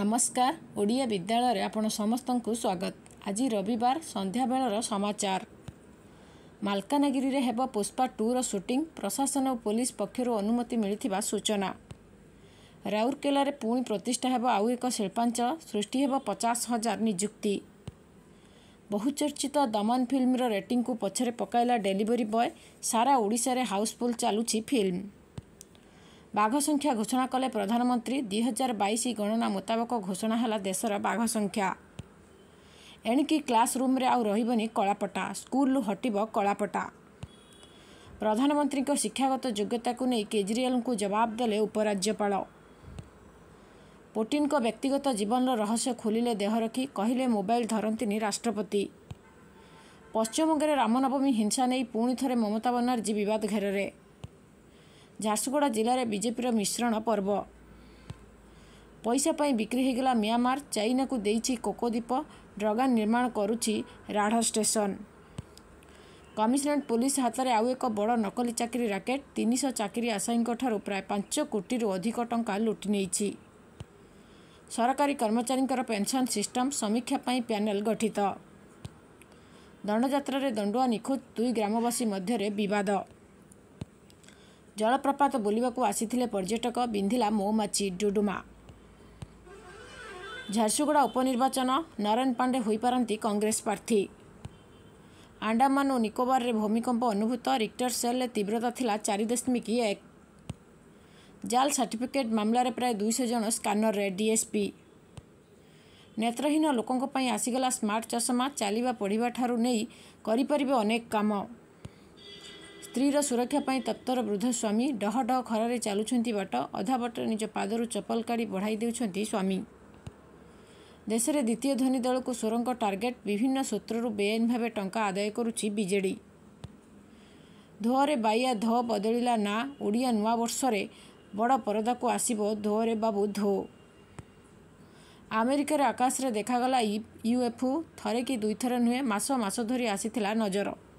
ନମସ୍କାର ଓଡ଼ିଆ ବିଦ୍ୟାଳୟରେ ଆପଣ ସମସ୍ତଙ୍କୁ ସ୍ୱାଗତ ଆଜି ରବିବାର ସନ୍ଧ୍ୟାବେଳର ସମାଚାର ମାଲକାନଗିରିରେ ହେବ ପୁଷ୍ପା ଟୁର ସୁଟିଂ ପ୍ରଶାସନ ଓ ପୋଲିସ ପକ୍ଷରୁ ଅନୁମତି ମିଳିଥିବା ସୂଚନା ରାଉରକେଲାରେ ପୁଣି ପ୍ରତିଷ୍ଠା ହେବ ଆଉ ଏକ ଶିଳ୍ପାଞ୍ଚଳ ସୃଷ୍ଟି ହେବ ପଚାଶ ହଜାର ନିଯୁକ୍ତି ବହୁଚର୍ଚ୍ଚିତ ଦମନ ଫିଲ୍ମର ରେଟିଂକୁ ପଛରେ ପକାଇଲା ଡେଲିଭରି ବୟ ସାରା ଓଡ଼ିଶାରେ ହାଉସଫୁଲ୍ ଚାଲୁଛି ଫିଲ୍ମ ବାଘ ସଂଖ୍ୟା ଘୋଷଣା କଲେ ପ୍ରଧାନମନ୍ତ୍ରୀ ଦୁଇ ହଜାର ବାଇଶ ଗଣନା ମୁତାବକ ଘୋଷଣା ହେଲା ଦେଶର ବାଘ ସଂଖ୍ୟା ଏଣିକି କ୍ଲାସ୍ ରୁମ୍ରେ ଆଉ ରହିବନି କଳାପଟା ସ୍କୁଲ୍ରୁ ହଟିବ କଳାପଟା ପ୍ରଧାନମନ୍ତ୍ରୀଙ୍କ ଶିକ୍ଷାଗତ ଯୋଗ୍ୟତାକୁ ନେଇ କେଜରିୱାଲଙ୍କୁ ଜବାବ ଦେଲେ ଉପରାଜ୍ୟପାଳ ପୁଟିନ୍ଙ୍କ ବ୍ୟକ୍ତିଗତ ଜୀବନର ରହସ୍ୟ ଖୋଲିଲେ ଦେହରଖି କହିଲେ ମୋବାଇଲ୍ ଧରନ୍ତିନି ରାଷ୍ଟ୍ରପତି ପଶ୍ଚିମବଙ୍ଗରେ ରାମନବମୀ ହିଂସା ନେଇ ପୁଣି ଥରେ ମମତା ବାନାର୍ଜୀ ବିବାଦ ଘେରରେ ଝାରସୁଗୁଡ଼ା ଜିଲ୍ଲାରେ ବିଜେପିର ମିଶ୍ରଣ ପର୍ବ ପଇସା ପାଇଁ ବିକ୍ରି ହୋଇଗଲା ମିଆଁମାର ଚାଇନାକୁ ଦେଇଛି କୋକୋଦ୍ୱୀପ ଡ୍ରଗାନ ନିର୍ମାଣ କରୁଛି ରାଢ ଷ୍ଟେସନ କମିଶନରେଟ୍ ପୁଲିସ୍ ହାତରେ ଆଉ ଏକ ବଡ଼ ନକଲି ଚାକିରି ରାକେଟ୍ ତିନିଶହ ଚାକିରି ଆଶାୟୀଙ୍କଠାରୁ ପ୍ରାୟ ପାଞ୍ଚ କୋଟିରୁ ଅଧିକ ଟଙ୍କା ଲୁଟି ନେଇଛି ସରକାରୀ କର୍ମଚାରୀଙ୍କର ପେନ୍ସନ୍ ସିଷ୍ଟମ୍ ସମୀକ୍ଷା ପାଇଁ ପ୍ୟାନେଲ୍ ଗଠିତ ଦଣ୍ଡଯାତ୍ରାରେ ଦଣ୍ଡୁଆ ନିଖୋଜ ଦୁଇ ଗ୍ରାମବାସୀ ମଧ୍ୟରେ ବିବାଦ ଜଳପ୍ରପାତ ବୁଲିବାକୁ ଆସିଥିଲେ ପର୍ଯ୍ୟଟକ ବିନ୍ଧିଲା ମୌମାଛି ଡୁଡୁମା ଝାରସୁଗୁଡ଼ା ଉପନିର୍ବାଚନ ନରେନ୍ ପାଣ୍ଡେ ହୋଇପାରନ୍ତି କଂଗ୍ରେସ ପ୍ରାର୍ଥୀ ଆଣ୍ଡାମାନ ଓ ନିକୋବରରେ ଭୂମିକମ୍ପ ଅନୁଭୂତ ରିକ୍ଟର ସେଲ୍ରେ ତୀବ୍ରତା ଥିଲା ଚାରି ଦଶମିକ ଏକ ଜାଲ ସାର୍ଟିଫିକେଟ୍ ମାମଲାରେ ପ୍ରାୟ ଦୁଇଶହ ଜଣ ସ୍କାନରରେ ଡିଏସ୍ପି ନେତ୍ରହୀନ ଲୋକଙ୍କ ପାଇଁ ଆସିଗଲା ସ୍ମାର୍ଟ ଚଷମା ଚାଲିବା ପଢ଼ିବାଠାରୁ ନେଇ କରିପାରିବେ ଅନେକ କାମ ସ୍ତ୍ରୀର ସୁରକ୍ଷା ପାଇଁ ତପ୍ତର ବୃଦ୍ଧ ସ୍ୱାମୀ ଡହ ଡହ ଖରାରେ ଚାଲୁଛନ୍ତି ବାଟ ଅଧା ବାଟରେ ନିଜ ପାଦରୁ ଚପଲ କାଢ଼ି ବଢ଼ାଇ ଦେଉଛନ୍ତି ସ୍ୱାମୀ ଦେଶରେ ଦ୍ୱିତୀୟ ଧ୍ୱନି ଦଳକୁ ସ୍ୱରଙ୍କ ଟାର୍ଗେଟ୍ ବିଭିନ୍ନ ସୂତ୍ରରୁ ବେଆଇନ ଭାବେ ଟଙ୍କା ଆଦାୟ କରୁଛି ବିଜେଡ଼ି ଧୋଆରେ ବାୟା ଧୋ ବଦଳିଲା ନା ଓଡ଼ିଆ ନୂଆବର୍ଷରେ ବଡ଼ ପରଦାକୁ ଆସିବ ଧୋରେ ବାବୁ ଧୋ ଆମେରିକାରେ ଆକାଶରେ ଦେଖାଗଲା ୟୁଏଫ୍ଓ ଥରେ କି ଦୁଇଥର ନୁହେଁ ମାସ ମାସ ଧରି ଆସିଥିଲା ନଜର